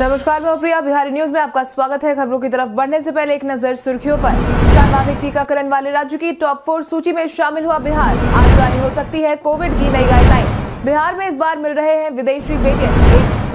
नमस्कार मैं प्रिया बिहारी न्यूज में आपका स्वागत है खबरों की तरफ बढ़ने से पहले एक नजर सुर्खियों पर सर्वाधिक टीकाकरण वाले राज्य की टॉप फोर सूची में शामिल हुआ बिहार आज जारी हो सकती है कोविड की नई गाइडलाइन बिहार में इस बार मिल रहे हैं विदेशी बेटे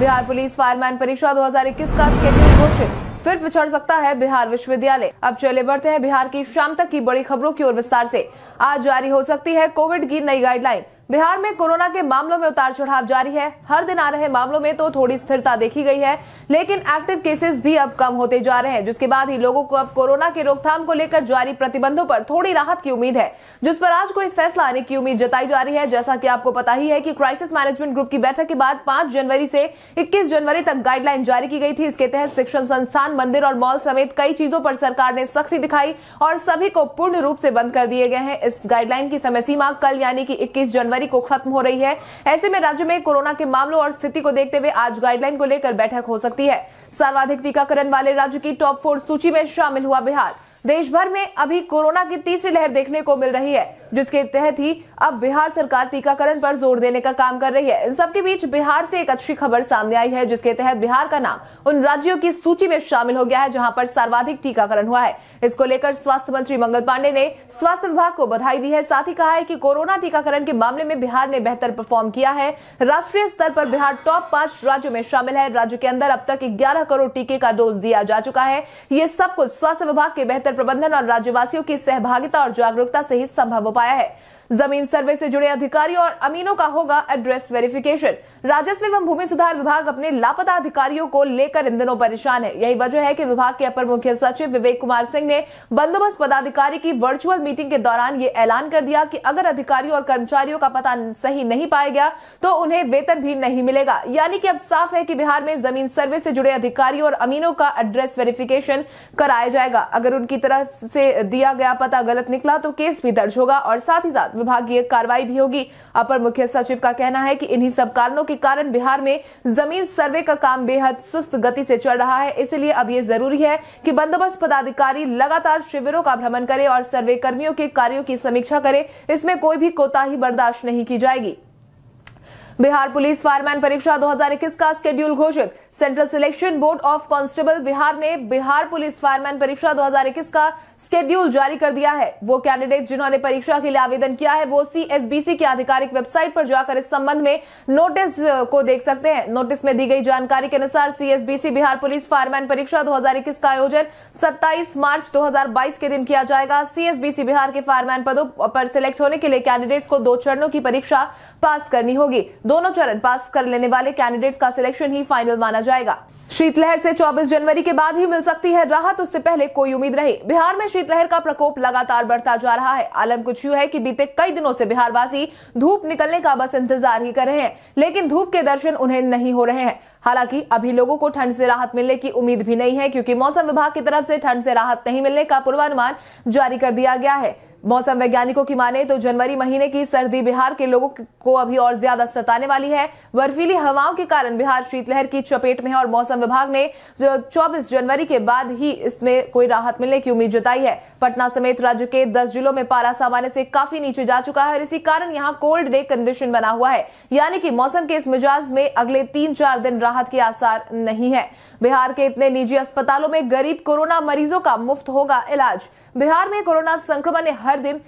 बिहार पुलिस फायरमैन परीक्षा 2021 का स्केड्यूल घोषित फिर पिछड़ सकता है बिहार विश्वविद्यालय अब चले बढ़ते हैं बिहार की शाम तक की बड़ी खबरों की ओर विस्तार से आज जारी हो सकती है कोविड की नई गाइडलाइन बिहार में कोरोना के मामलों में उतार चढ़ाव जारी है हर दिन आ रहे मामलों में तो थोड़ी स्थिरता देखी गई है लेकिन एक्टिव केसेस भी अब कम होते जा रहे हैं जिसके बाद ही लोगों को अब कोरोना के रोकथाम को लेकर जारी प्रतिबंधों पर थोड़ी राहत की उम्मीद है जिस पर आज कोई फैसला आने की उम्मीद जताई जा रही है जैसा की आपको पता ही है की क्राइसिस मैनेजमेंट ग्रुप की बैठक के बाद पांच जनवरी से इक्कीस जनवरी तक गाइडलाइन जारी की गई थी इसके तहत शिक्षण संस्थान मंदिर और मॉल समेत कई चीजों पर सरकार ने सख्ती दिखाई और सभी को पूर्ण रूप से बंद कर दिए गए हैं इस गाइडलाइन की समय सीमा कल यानी कि इक्कीस जनवरी जनवरी को खत्म हो रही है ऐसे में राज्य में कोरोना के मामलों और स्थिति को देखते हुए आज गाइडलाइन को लेकर बैठक हो सकती है सर्वाधिक टीकाकरण वाले राज्य की टॉप फोर सूची में शामिल हुआ बिहार देश भर में अभी कोरोना की तीसरी लहर देखने को मिल रही है जिसके तहत ही अब बिहार सरकार टीकाकरण पर जोर देने का काम कर रही है इन सबके बीच बिहार से एक अच्छी खबर सामने आई है जिसके तहत बिहार का नाम उन राज्यों की सूची में शामिल हो गया है जहां पर सर्वाधिक टीकाकरण हुआ है इसको लेकर स्वास्थ्य मंत्री मंगल पांडे ने स्वास्थ्य विभाग को बधाई दी है साथ ही कहा है कि कोरोना टीकाकरण के मामले में बिहार ने बेहतर परफॉर्म किया है राष्ट्रीय स्तर पर बिहार टॉप पांच राज्यों में शामिल है राज्य के अंदर अब तक ग्यारह करोड़ टीके का डोज दिया जा चुका है ये सब कुछ स्वास्थ्य विभाग के बेहतर प्रबंधन और राज्यवासियों की सहभागिता और जागरूकता से ही संभव हो पाया पाया है जमीन सर्वे से जुड़े अधिकारी और अमीनों का होगा एड्रेस वेरिफिकेशन राजस्व एवं भूमि सुधार विभाग अपने लापता अधिकारियों को लेकर इन दिनों परेशान है यही वजह है कि विभाग के अपर मुख्य सचिव विवेक कुमार सिंह ने बंदोबस्त पदाधिकारी की वर्चुअल मीटिंग के दौरान ये ऐलान कर दिया कि अगर अधिकारियों और कर्मचारियों का पता सही नहीं पाया गया तो उन्हें वेतन भी नहीं मिलेगा यानी कि अब साफ है कि बिहार में जमीन सर्वे से जुड़े अधिकारियों और अमीनों का एड्रेस वेरिफिकेशन कराया जाएगा अगर उनकी तरफ से दिया गया पता गलत निकला तो केस भी दर्ज होगा और साथ ही साथ विभागीय कार्रवाई भी होगी अपर मुख्य सचिव का कहना है कि इन्हीं सब कारणों के कारण बिहार में जमीन सर्वे का काम बेहद सुस्त गति से चल रहा है इसलिए अब ये जरूरी है कि बंदोबस्त पदाधिकारी लगातार शिविरों का भ्रमण करे और सर्वे कर्मियों के कार्यो की समीक्षा करे इसमें कोई भी कोताही बर्दाश्त नहीं की जाएगी बिहार पुलिस फायरमैन परीक्षा 2021 का स्केड्यूल घोषित central selection board of constable Bihar ने बिहार पुलिस फायरमैन परीक्षा 2021 का स्केड्यूल जारी कर दिया है वो कैंडिडेट जिन्होंने परीक्षा के लिए आवेदन किया है वो सीएसबीसी की आधिकारिक वेबसाइट पर जाकर इस संबंध में नोटिस को देख सकते हैं नोटिस में दी गई जानकारी के अनुसार सीएसबीसी बिहार पुलिस फायरमैन परीक्षा दो का आयोजन सत्ताईस मार्च दो के दिन किया जाएगा सीएसबीसी बिहार के फायरमैन पदों पर सिलेक्ट होने के लिए कैंडिडेट्स को दो चरणों की परीक्षा पास करनी होगी दोनों चरण पास कर लेने वाले कैंडिडेट्स का सिलेक्शन ही फाइनल माना जाएगा शीतलहर से 24 जनवरी के बाद ही मिल सकती है राहत उससे पहले कोई उम्मीद नहीं बिहार में शीतलहर का प्रकोप लगातार बढ़ता जा रहा है आलम कुछ यू है कि बीते कई दिनों से बिहारवासी धूप निकलने का बस इंतजार ही कर रहे हैं लेकिन धूप के दर्शन उन्हें नहीं हो रहे हैं हालांकि अभी लोगों को ठंड से राहत मिलने की उम्मीद भी नहीं है क्योंकि मौसम विभाग की तरफ से ठंड से राहत नहीं मिलने का पूर्वानुमान जारी कर दिया गया है मौसम वैज्ञानिकों की माने तो जनवरी महीने की सर्दी बिहार के लोगों को अभी और ज्यादा सताने वाली है बर्फीली हवाओं के कारण बिहार शीतलहर की चपेट में है और मौसम विभाग ने 24 जनवरी के बाद ही इसमें कोई राहत मिलने की उम्मीद जताई है पटना समेत राज्य के 10 जिलों में पारा सामान्य से काफी नीचे जा चुका है और इसी कारण यहाँ कोल्ड डे कंडीशन बना हुआ है यानी कि मौसम के इस मिजाज में अगले तीन चार दिन राहत के आसार नहीं है बिहार के इतने निजी अस्पतालों में गरीब कोरोना मरीजों का मुफ्त होगा इलाज बिहार में कोरोना संक्रमण हर दिन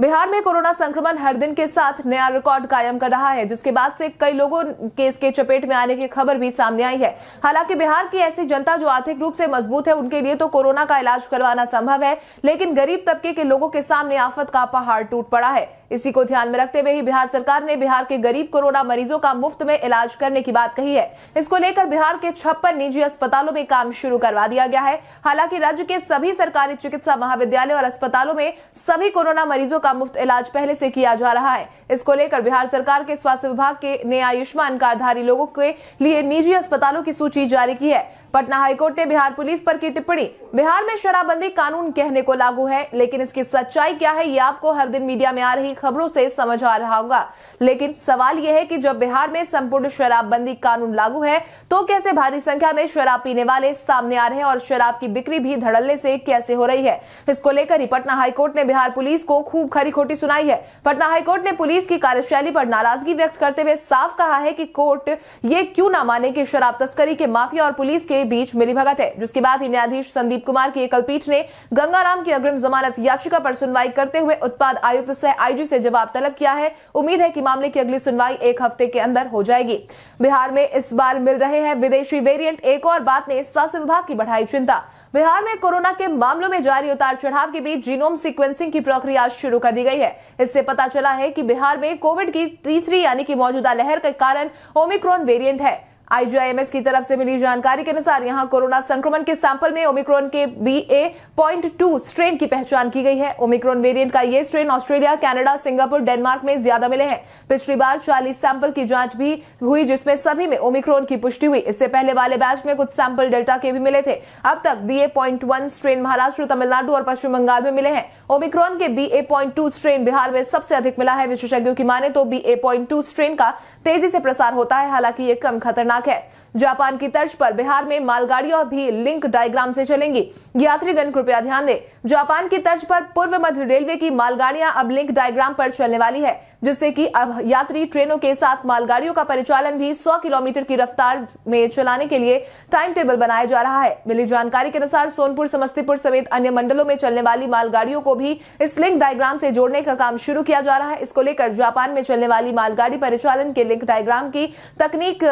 बिहार में कोरोना संक्रमण हर दिन के साथ नया रिकॉर्ड कायम कर रहा है जिसके बाद से कई लोगों के इसके चपेट में आने की खबर भी सामने आई है हालांकि बिहार की ऐसी जनता जो आर्थिक रूप से मजबूत है उनके लिए तो कोरोना का इलाज करवाना संभव है लेकिन गरीब तबके के लोगों के सामने आफत का पहाड़ टूट पड़ा है इसी को ध्यान में रखते हुए ही बिहार सरकार ने बिहार के गरीब कोरोना मरीजों का मुफ्त में इलाज करने की बात कही है इसको लेकर बिहार के छप्पन निजी अस्पतालों में काम शुरू करवा दिया गया है हालांकि राज्य के सभी सरकारी चिकित्सा महाविद्यालय और अस्पतालों में सभी कोरोना मरीजों का मुफ्त इलाज पहले से किया जा रहा है इसको लेकर बिहार सरकार के स्वास्थ्य विभाग के ने आयुष्मान कार्डधारी लोगों के लिए निजी अस्पतालों की सूची जारी की है पटना हाईकोर्ट ने बिहार पुलिस पर की टिप्पणी बिहार में शराबबंदी कानून कहने को लागू है लेकिन इसकी सच्चाई क्या है ये आपको हर दिन मीडिया में आ रही खबरों से समझ आ रहा होगा लेकिन सवाल यह है कि जब बिहार में संपूर्ण शराबबंदी कानून लागू है तो कैसे भारी संख्या में शराब पीने वाले सामने आ रहे हैं और शराब की बिक्री भी धड़ल्ले से कैसे हो रही है इसको लेकर ही पटना हाईकोर्ट ने बिहार पुलिस को खूब खरी खोटी सुनाई है पटना हाईकोर्ट ने पुलिस की कार्यशैली पर नाराजगी व्यक्त करते हुए साफ कहा है कि कोर्ट ये क्यों ना माने कि शराब तस्करी के माफिया और पुलिस के बीच बीच मिलीभगत है जिसके बाद ही न्यायाधीश संदीप कुमार की एकलपीठ ने गंगाराम की अग्रिम जमानत याचिका पर सुनवाई करते हुए उत्पाद आयुक्त सह आईजी से जवाब तलब किया है उम्मीद है कि मामले की अगली सुनवाई एक हफ्ते के अंदर हो जाएगी बिहार में इस बार मिल रहे हैं विदेशी वेरियंट एक और बात ने स्वास्थ्य विभाग की बढ़ाई चिंता बिहार में कोरोना के मामलों में जारी उतार चढ़ाव के बीच जीनोम सीक्वेंसिंग की प्रक्रिया शुरू कर दी गई है इससे पता चला है कि बिहार में कोविड की तीसरी यानी कि मौजूदा लहर के कारण ओमिक्रॉन वेरिएंट है आईजीआईएमएस की तरफ से मिली जानकारी के अनुसार यहां कोरोना संक्रमण के सैंपल में ओमिक्रॉन के B A point two strain की पहचान की गई है ओमिक्रॉन वेरिएंट का ये strain Australia Canada Singapore Denmark में ज्यादा मिले हैं पिछली बार 40 सैंपल की जांच भी हुई जिसमें सभी में ओमिक्रॉन की पुष्टि हुई इससे पहले वाले बैच में कुछ सैंपल डेल्टा के भी मिले थे अब तक B A strain Maharashtra Tamil Nadu और पश्चिम बंगाल में मिले हैं ओमिक्रॉन के B A point two strain Bihar में सबसे अधिक मिला है विशेषज्ञों की माने तो B A point two strain का तेजी से प्रसार होता है हालांकि ये कम खतरनाक है जापान की तर्ज पर बिहार में मालगाड़ियां भी लिंक डायग्राम से चलेंगी यात्रीगण कृपया ध्यान दें जापान की तर्ज पर पूर्व मध्य रेलवे की मालगाड़ियां अब लिंक डायग्राम पर चलने वाली है जिससे कि अब यात्री ट्रेनों के साथ मालगाड़ियों का परिचालन भी 100 किलोमीटर की रफ्तार में चलाने के लिए टाइम टेबल बनाया जा रहा है मिली जानकारी के अनुसार सोनपुर समस्तीपुर समेत अन्य मंडलों में चलने वाली मालगाड़ियों को भी इस लिंक डायग्राम से जोड़ने का काम शुरू किया जा रहा है इसको लेकर जापान में चलने वाली मालगाड़ी परिचालन के लिंक डायग्राम की तकनीक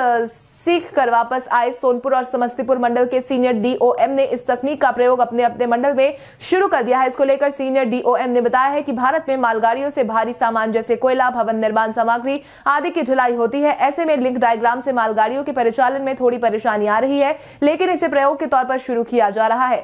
सीख कर वापस आए सोनपुर और समस्तीपुर मंडल के सीनियर डीओएम ने इस तकनीक का प्रयोग अपने अपने मंडल में शुरू कर दिया है इसको लेकर सीनियर डीओएम ने बताया है कि भारत में मालगाड़ियों से भारी सामान जैसे कोयला कोयला भवन निर्माण सामग्री आदि की ढुलाई होती है ऐसे में लिंक डायग्राम से मालगाड़ियों के परिचालन में थोड़ी परेशानी आ रही है लेकिन इसे प्रयोग के तौर पर शुरू किया जा रहा है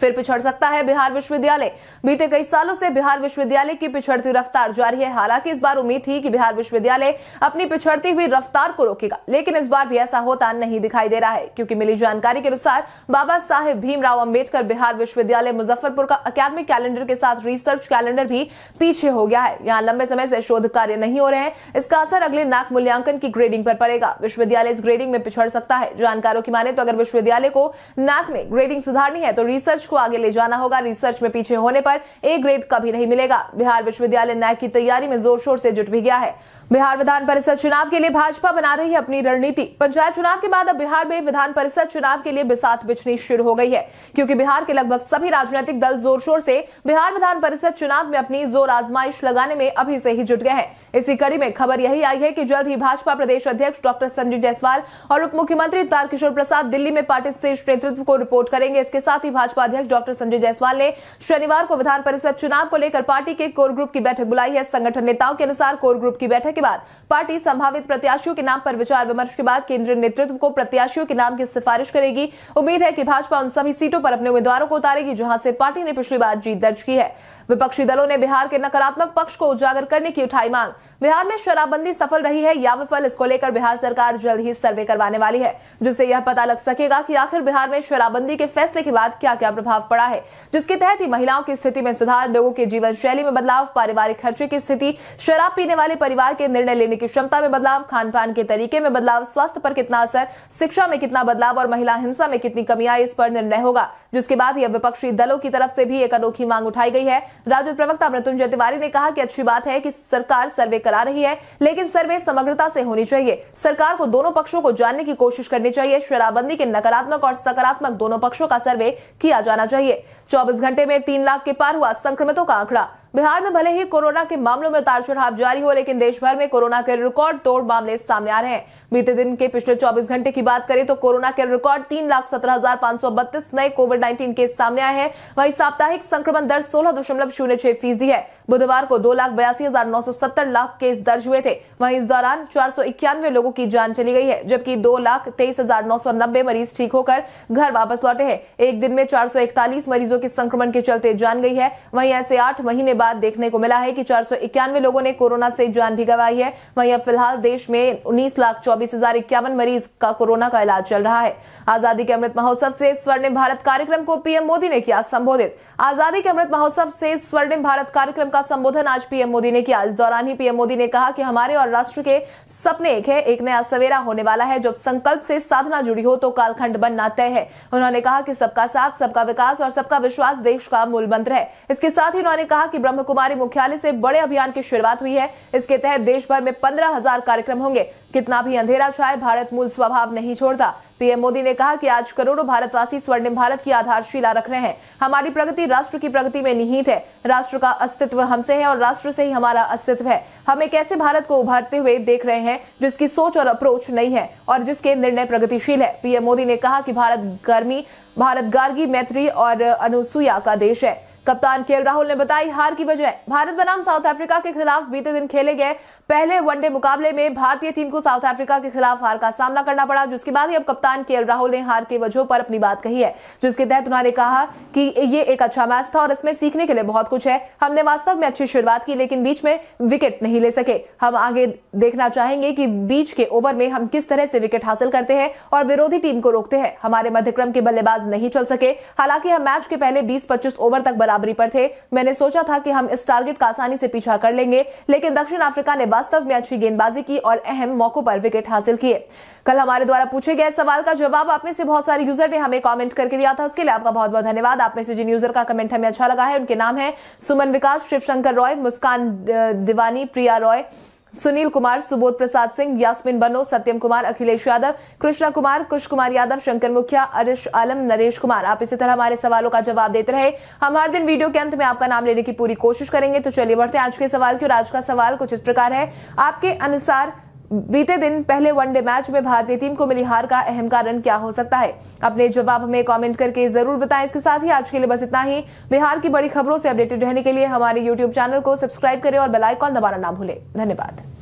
फिर पिछड़ सकता है बिहार विश्वविद्यालय बीते कई सालों से बिहार विश्वविद्यालय की पिछड़ती रफ्तार जारी है हालांकि इस बार उम्मीद थी कि बिहार विश्वविद्यालय अपनी पिछड़ती हुई रफ्तार को रोकेगा लेकिन इस बार भी ऐसा होता नहीं दिखाई दे रहा है क्योंकि मिली जानकारी के अनुसार बाबा साहेब भीमराव अम्बेडकर बिहार विश्वविद्यालय मुजफ्फरपुर का अकेडमिक कैलेंडर के साथ रिसर्च कैलेंडर भी पीछे हो गया है यहाँ लंबे समय से शोध कार्य नहीं हो रहे हैं इसका असर अगले नाक मूल्यांकन की ग्रेडिंग पर पड़ेगा विश्वविद्यालय इस ग्रेडिंग में पिछड़ सकता है जानकारों की माने तो अगर विश्वविद्यालय को नाक में ग्रेडिंग सुधारनी है तो रिसर्च को आगे ले जाना होगा रिसर्च में पीछे होने पर ए ग्रेड कभी नहीं मिलेगा बिहार विश्वविद्यालय नैक की तैयारी में जोर शोर से जुट भी गया है बिहार विधान परिषद चुनाव के लिए भाजपा बना रही है अपनी रणनीति पंचायत चुनाव के बाद अब बिहार में विधान परिषद चुनाव के लिए बिसात बिछनी शुरू हो गई है क्योंकि बिहार के लगभग सभी राजनीतिक दल जोर शोर से बिहार विधान परिषद चुनाव में अपनी जोर आजमाइश लगाने में अभी से ही जुट गए हैं इसी कड़ी में खबर यही आई है कि जल्द ही भाजपा प्रदेश अध्यक्ष डॉक्टर संजय जायसवाल और उप मुख्यमंत्री तारकिशोर प्रसाद दिल्ली में पार्टी शीर्ष नेतृत्व को रिपोर्ट करेंगे इसके साथ ही भाजपा अध्यक्ष डॉक्टर संजय जायसवाल ने शनिवार को विधान परिषद चुनाव को लेकर पार्टी के कोर ग्रुप की बैठक बुलाई है संगठन नेताओं के अनुसार कोर ग्रुप की बैठक के बाद पार्टी संभावित प्रत्याशियों के नाम पर विचार विमर्श के बाद केंद्रीय नेतृत्व को प्रत्याशियों के नाम की सिफारिश करेगी उम्मीद है कि भाजपा उन सभी सीटों पर अपने उम्मीदवारों को उतारेगी जहां से पार्टी ने पिछली बार जीत दर्ज की है विपक्षी दलों ने बिहार के नकारात्मक पक्ष को उजागर करने की उठाई मांग बिहार में शराबबंदी सफल रही है या विफल इसको लेकर बिहार सरकार जल्द ही सर्वे करवाने वाली है जिससे यह पता लग सकेगा कि आखिर बिहार में शराबबंदी के फैसले के बाद क्या क्या प्रभाव पड़ा है जिसके तहत ही महिलाओं की स्थिति में सुधार लोगों की जीवन शैली में बदलाव पारिवारिक खर्चे की स्थिति शराब पीने वाले परिवार के निर्णय लेने की क्षमता में बदलाव खान पान के तरीके में बदलाव स्वास्थ्य पर कितना असर शिक्षा में कितना बदलाव और महिला हिंसा में कितनी कमी आई इस पर निर्णय होगा जिसके बाद यह विपक्षी दलों की तरफ से भी एक अनोखी मांग उठाई गई है राजद प्रवक्ता मृत्युंजय तिवारी ने कहा कि अच्छी बात है कि सरकार सर्वे करा रही है लेकिन सर्वे समग्रता से होनी चाहिए सरकार को दोनों पक्षों को जानने की कोशिश करनी चाहिए शराबबंदी के नकारात्मक और सकारात्मक दोनों पक्षों का सर्वे किया जाना चाहिए चौबीस घंटे में तीन लाख के पार हुआ संक्रमितों का आंकड़ा बिहार में भले ही कोरोना के मामलों में उतार चढ़ाव जारी हो लेकिन देश भर में कोरोना के रिकॉर्ड तोड़ मामले सामने आ रहे हैं बीते दिन के पिछले 24 घंटे की बात करें तो कोरोना के रिकॉर्ड तीन लाख सत्रह हजार पांच सौ बत्तीस नए कोविड 19 केस सामने आए हैं वहीं साप्ताहिक संक्रमण दर सोलह दशमलव शून्य छह फीसदी है बुधवार को दो लाख बयासी हजार नौ सौ सत्तर लाख केस दर्ज हुए थे वहीं इस दौरान चार सौ इक्यानवे लोगों की जान चली गई है जबकि दो लाख तेईस हजार नौ सौ नब्बे मरीज ठीक होकर घर वापस लौटे हैं एक दिन में चार सौ इकतालीस मरीजों के संक्रमण के चलते जान गई है वहीं ऐसे आठ महीने बाद देखने को मिला है कि चार सौ इक्यानवे लोगों ने कोरोना से जान भी गंवाई है वहीं अब फिलहाल देश में उन्नीस लाख चौबीस हजार इक्यावन मरीज का कोरोना का इलाज चल रहा है आजादी के अमृत महोत्सव से स्वर्णिम भारत कार्यक्रम को पीएम मोदी ने किया संबोधित आजादी के अमृत महोत्सव से स्वर्णिम भारत कार्यक्रम का का संबोधन आज पीएम मोदी ने किया इस दौरान ही पीएम मोदी ने कहा कि हमारे और राष्ट्र के सपने एक है एक नया सवेरा होने वाला है जब संकल्प से साधना जुड़ी हो तो कालखंड बनना तय है उन्होंने कहा कि सबका साथ सबका विकास और सबका विश्वास देश का मूल मंत्र है इसके साथ ही उन्होंने कहा कि कुमारी मुख्यालय से बड़े अभियान की शुरुआत हुई है इसके तहत देश भर में पंद्रह कार्यक्रम होंगे कितना भी अंधेरा छाए भारत मूल स्वभाव नहीं छोड़ता पीएम मोदी ने कहा कि आज करोड़ों भारतवासी स्वर्णिम भारत की आधारशिला रख रहे हैं हमारी प्रगति राष्ट्र की प्रगति में निहित है राष्ट्र का अस्तित्व हमसे है और राष्ट्र से ही हमारा अस्तित्व है हम एक ऐसे भारत को उभारते हुए देख रहे हैं जिसकी सोच और अप्रोच नई है और जिसके निर्णय प्रगतिशील है पीएम मोदी ने कहा कि भारत गर्मी भारत गार्गी मैत्री और अनुसुईया का देश है कप्तान के राहुल ने बताई हार की वजह भारत बनाम साउथ अफ्रीका के खिलाफ बीते दिन खेले गए पहले वनडे मुकाबले में भारतीय टीम को साउथ अफ्रीका के खिलाफ हार का सामना करना पड़ा जिसके बाद ही अब कप्तान के राहुल ने हार की वजह पर अपनी बात कही है जिसके तहत उन्होंने कहा कि ये एक अच्छा मैच था और इसमें सीखने के लिए बहुत कुछ है हमने वास्तव में अच्छी शुरुआत की लेकिन बीच में विकेट नहीं ले सके हम आगे देखना चाहेंगे कि बीच के ओवर में हम किस तरह से विकेट हासिल करते हैं और विरोधी टीम को रोकते हैं हमारे मध्यक्रम के बल्लेबाज नहीं चल सके हालांकि हम मैच के पहले 20-25 ओवर तक बराबरी पर थे मैंने सोचा था कि हम इस टारगेट का आसानी से पीछा कर लेंगे लेकिन दक्षिण अफ्रीका ने वास्तव में अच्छी गेंदबाजी की और अहम मौकों पर विकेट हासिल किए कल हमारे द्वारा पूछे गए सवाल का जवाब आप में से बहुत सारे यूजर ने हमें कमेंट करके दिया था उसके लिए आपका बहुत बहुत धन्यवाद आप में से जिन यूजर का कमेंट हमें अच्छा लगा है उनके नाम है सुमन विकास शिवशंकर रॉय मुस्कान दिवानी प्रिया रॉय सुनील कुमार सुबोध प्रसाद सिंह यास्मिन बनो सत्यम कुमार अखिलेश यादव कृष्णा कुमार कुश कुमार यादव शंकर मुखिया अरिश आलम नरेश कुमार आप इसी तरह हमारे सवालों का जवाब देते रहे हम हर दिन वीडियो के अंत में आपका नाम लेने की पूरी कोशिश करेंगे तो चलिए बढ़ते हैं आज के सवाल की और आज का सवाल कुछ इस प्रकार है आपके अनुसार बीते दिन पहले वनडे मैच में भारतीय टीम को मिली हार का अहम कारण क्या हो सकता है अपने जवाब हमें कमेंट करके जरूर बताएं इसके साथ ही आज के लिए बस इतना ही बिहार की बड़ी खबरों से अपडेटेड रहने के लिए हमारे यूट्यूब चैनल को सब्सक्राइब करें और बेलाइकॉन दबाना ना भूलें धन्यवाद